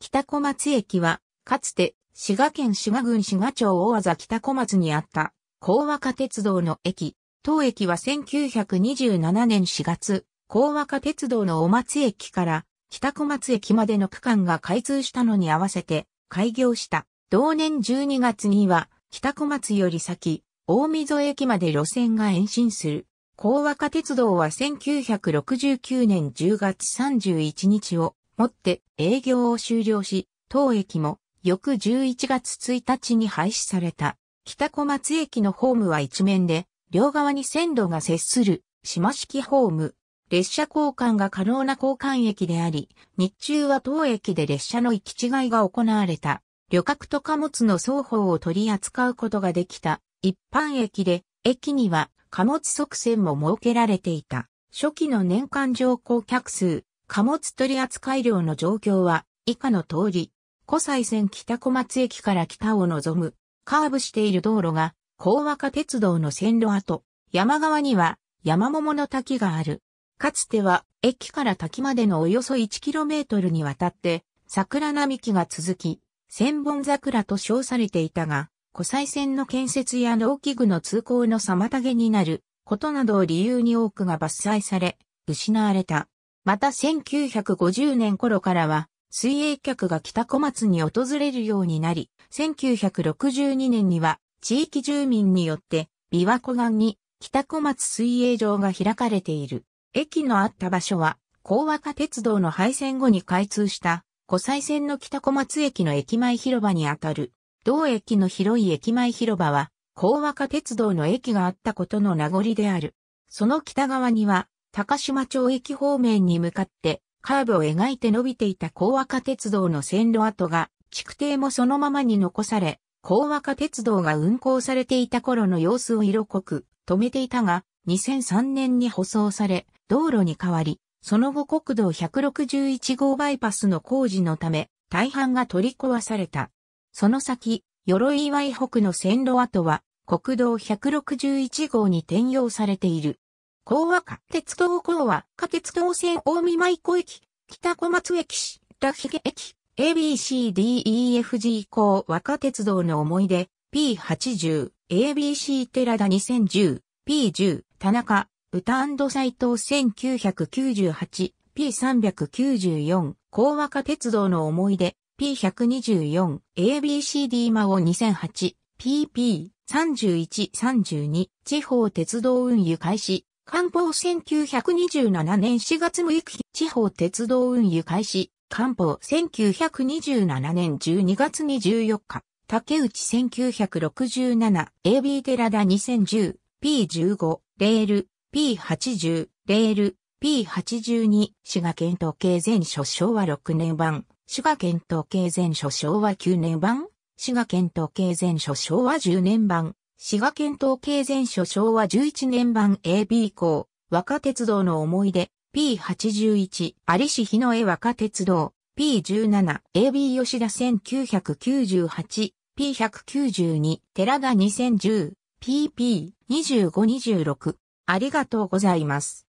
北小松駅は、かつて、滋賀県滋賀郡滋賀町大和北小松にあった、高和化鉄道の駅。当駅は1927年4月、高和化鉄道の小松駅から北小松駅までの区間が開通したのに合わせて開業した。同年12月には北小松より先、大溝駅まで路線が延伸する。高和化鉄道は1969年10月31日をもって営業を終了し、当駅も翌11月1日に廃止された。北小松駅のホームは一面で、両側に線路が接する島式ホーム。列車交換が可能な交換駅であり、日中は当駅で列車の行き違いが行われた。旅客と貨物の双方を取り扱うことができた一般駅で、駅には貨物側線も設けられていた。初期の年間乗降客数貨物取扱量の状況は以下の通り、湖西線北小松駅から北を望む、カーブしている道路が、高和化鉄道の線路跡、山側には山桃の滝がある。かつては駅から滝までのおよそ 1km にわたって桜並木が続き、千本桜と称されていたが、湖西線の建設や農機具の通行の妨げになることなどを理由に多くが伐採され、失われた。また1950年頃からは、水泳客が北小松に訪れるようになり、1962年には地域住民によって琵琶湖岸に北小松水泳場が開かれている。駅のあった場所は、高和化鉄道の廃線後に開通した湖西線の北小松駅の駅前広場にあたる。同駅の広い駅前広場は、高和化鉄道の駅があったことの名残である。その北側には、高島町駅方面に向かってカーブを描いて伸びていた高和化鉄道の線路跡が、築堤もそのままに残され、高和化鉄道が運行されていた頃の様子を色濃く止めていたが、2003年に舗装され、道路に変わり、その後国道161号バイパスの工事のため、大半が取り壊された。その先、鎧岩井北の線路跡は、国道161号に転用されている。高和化鉄道高和化鉄道線大見舞子駅、北小松駅市、ラ駅、ABCDEFG 高和化鉄道の思い出、P80、ABC 寺田2010、P10、田中、歌斎藤1998、P394、高和化鉄道の思い出、P124、ABCD 魔王2008、PP3132、地方鉄道運輸開始、官報1927年4月6日地方鉄道運輸開始。官報1927年12月24日。竹内1967、AB 寺田2010、P15、レール、P80、レール、P82、滋賀県統計前書昭和6年版、滋賀県統計前書昭和9年版、滋賀県統計前書昭和10年版、滋賀県統計前書昭和11年版 AB 校、若鉄道の思い出、P81、有志日の絵若鉄道、P17、AB 吉田1998、P192、寺田2010、PP2526。ありがとうございます。